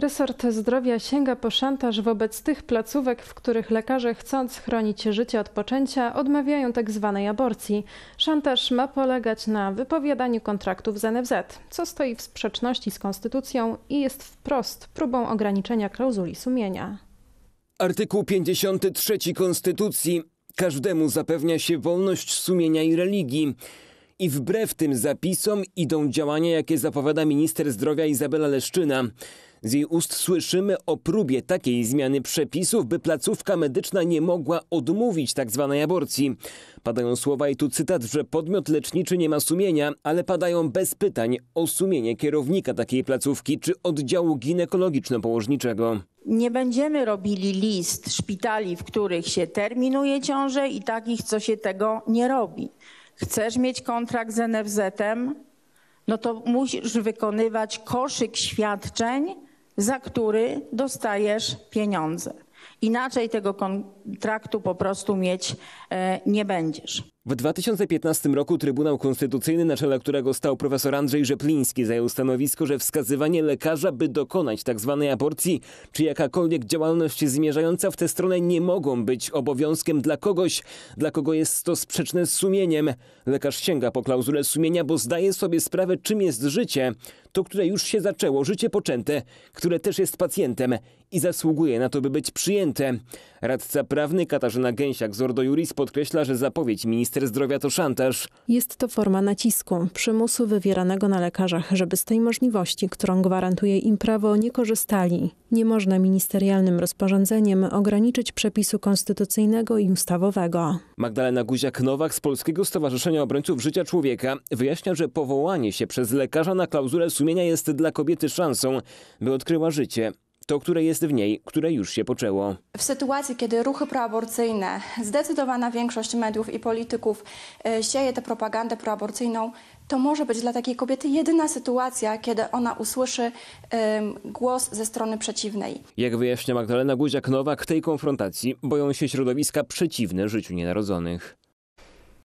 Resort zdrowia sięga po szantaż wobec tych placówek, w których lekarze chcąc chronić życie od poczęcia odmawiają tzw. Tak aborcji. Szantaż ma polegać na wypowiadaniu kontraktów z NFZ, co stoi w sprzeczności z konstytucją i jest wprost próbą ograniczenia klauzuli sumienia. Artykuł 53 Konstytucji każdemu zapewnia się wolność sumienia i religii i wbrew tym zapisom idą działania, jakie zapowiada minister zdrowia Izabela Leszczyna. Z jej ust słyszymy o próbie takiej zmiany przepisów, by placówka medyczna nie mogła odmówić tak zwanej aborcji. Padają słowa i tu cytat, że podmiot leczniczy nie ma sumienia, ale padają bez pytań o sumienie kierownika takiej placówki czy oddziału ginekologiczno-położniczego. Nie będziemy robili list szpitali, w których się terminuje ciąże i takich, co się tego nie robi. Chcesz mieć kontrakt z NFZ-em? No to musisz wykonywać koszyk świadczeń, za który dostajesz pieniądze. Inaczej tego kontraktu po prostu mieć e, nie będziesz. W 2015 roku Trybunał Konstytucyjny, na czele którego stał profesor Andrzej Rzepliński, zajął stanowisko, że wskazywanie lekarza, by dokonać tzw. Tak aborcji, czy jakakolwiek działalność zmierzająca w tę stronę nie mogą być obowiązkiem dla kogoś, dla kogo jest to sprzeczne z sumieniem. Lekarz sięga po klauzulę sumienia, bo zdaje sobie sprawę, czym jest życie, to, które już się zaczęło, życie poczęte, które też jest pacjentem i zasługuje na to, by być przyjęte. Radca prawny Katarzyna Gęsiak z Ordo Juris podkreśla, że zapowiedź minister minister zdrowia to szantaż. Jest to forma nacisku, przymusu wywieranego na lekarzach, żeby z tej możliwości, którą gwarantuje im prawo, nie korzystali. Nie można ministerialnym rozporządzeniem ograniczyć przepisu konstytucyjnego i ustawowego. Magdalena Guziak-Nowak z Polskiego Stowarzyszenia Obrońców Życia Człowieka wyjaśnia, że powołanie się przez lekarza na klauzulę sumienia jest dla kobiety szansą, by odkryła życie to, które jest w niej, które już się poczęło. W sytuacji, kiedy ruchy proaborcyjne, zdecydowana większość mediów i polityków e, sieje tę propagandę proaborcyjną, to może być dla takiej kobiety jedyna sytuacja, kiedy ona usłyszy ym, głos ze strony przeciwnej. Jak wyjaśnia Magdalena Guziak-Nowak, tej konfrontacji boją się środowiska przeciwne życiu nienarodzonych.